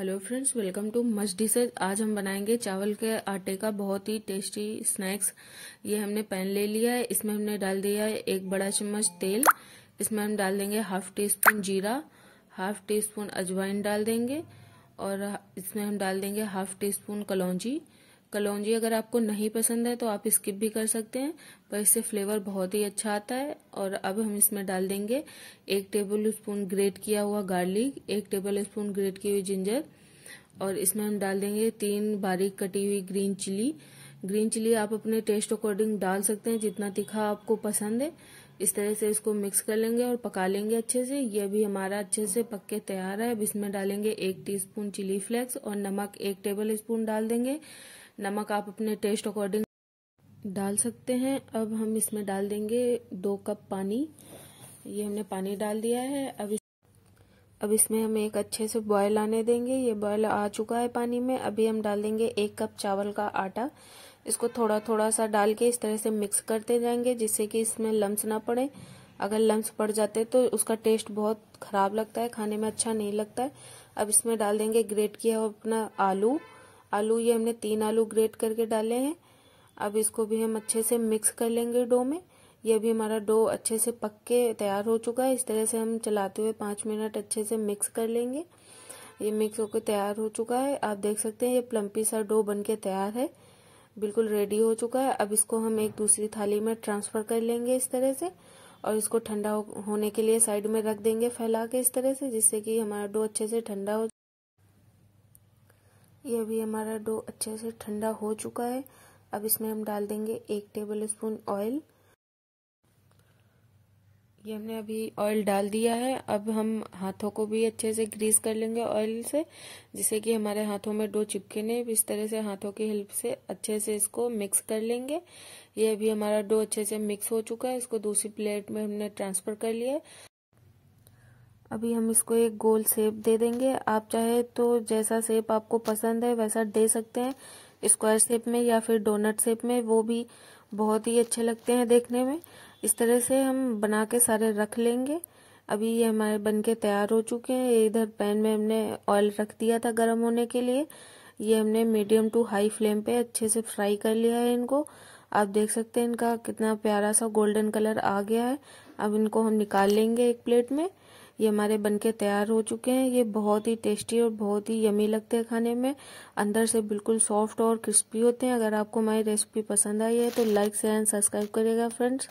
hello friends welcome to much dishes आज हम बनाएंगे चावल के आटे का बहुत ही टेस्टी स्नैक्स ये हमने पैन ले लिया है इसमें हमने डाल दिया है एक बड़ा चम्मच तेल इसमें हम डाल देंगे हाफ टी स्पून जीरा हाफ टी स्पून अजवाइन डाल देंगे और इसमें हम डाल देंगे हाफ टी स्पून कलौजी कलौजी अगर आपको नहीं पसंद है तो आप स्किप भी कर सकते हैं पर इससे फ्लेवर बहुत ही अच्छा आता है और अब हम इसमें डाल देंगे एक टेबल स्पून ग्रेट किया हुआ गार्लिक एक टेबल स्पून ग्रेट की हुई जिंजर और इसमें हम डाल देंगे तीन बारीक कटी हुई ग्रीन चिली ग्रीन चिली आप अपने टेस्ट अकॉर्डिंग डाल सकते हैं जितना तीखा आपको पसंद है इस तरह से इसको मिक्स कर लेंगे और पका लेंगे अच्छे से ये भी हमारा अच्छे से पक के तैयार है अब इसमें डालेंगे एक टीस्पून चिली फ्लेक्स और नमक एक टेबल स्पून डाल देंगे नमक आप अपने टेस्ट अकॉर्डिंग डाल सकते हैं अब हम इसमें डाल देंगे दो कप पानी ये हमने पानी डाल दिया है अब इस अब इसमें हम एक अच्छे से बॉयल आने देंगे ये बॉयल आ चुका है पानी में अभी हम डाल देंगे एक कप चावल का आटा इसको थोड़ा थोड़ा सा डाल के इस तरह से मिक्स करते जाएंगे जिससे कि इसमें लम्स ना पड़े अगर लम्स पड़ जाते तो उसका टेस्ट बहुत खराब लगता है खाने में अच्छा नहीं लगता है अब इसमें डाल देंगे ग्रेट किया अपना आलू आलू ये हमने तीन आलू ग्रेट करके डाले हैं अब इसको भी हम अच्छे से मिक्स कर लेंगे डो में ये भी हमारा डो अच्छे से पक के तैयार हो चुका है इस तरह से हम चलाते हुए पाँच मिनट अच्छे से मिक्स कर लेंगे ये मिक्स होकर तैयार हो चुका है आप देख सकते हैं ये प्लम्पी सा डो बन के तैयार है बिल्कुल रेडी हो चुका है अब इसको हम एक दूसरी थाली में ट्रांसफ़र कर लेंगे इस तरह से और इसको ठंडा होने के लिए साइड में रख देंगे फैला के इस तरह से जिससे कि हमारा डो अच्छे से ठंडा हो ये अभी हमारा डो अच्छे से ठंडा हो चुका है अब इसमें हम डाल देंगे एक टेबल स्पून ऑयल ये हमने अभी ऑयल डाल दिया है अब हम हाथों को भी अच्छे से ग्रीस कर लेंगे ऑयल से जिससे कि हमारे हाथों में डो चिपके नहीं इस तरह से हाथों की हेल्प से अच्छे से इसको मिक्स कर लेंगे ये अभी हमारा डो अच्छे से मिक्स हो चुका है इसको दूसरी प्लेट में हमने ट्रांसफ़र कर लिया है अभी हम इसको एक गोल सेप दे देंगे आप चाहे तो जैसा शेप आपको पसंद है वैसा दे सकते हैं स्क्वायर शेप में या फिर डोनट सेप में वो भी बहुत ही अच्छे लगते हैं देखने में इस तरह से हम बना के सारे रख लेंगे अभी ये हमारे बन के तैयार हो चुके हैं इधर पैन में हमने ऑयल रख दिया था गर्म होने के लिए ये हमने मीडियम टू हाई फ्लेम पे अच्छे से फ्राई कर लिया है इनको आप देख सकते हैं इनका कितना प्यारा सा गोल्डन कलर आ गया है अब इनको हम निकाल लेंगे एक प्लेट में ये हमारे बनके तैयार हो चुके हैं ये बहुत ही टेस्टी और बहुत ही यमी लगते हैं खाने में अंदर से बिल्कुल सॉफ्ट और क्रिस्पी होते हैं अगर आपको हमारी रेसिपी पसंद आई है तो लाइक शेयर एंड सब्सक्राइब करिएगा फ्रेंड्स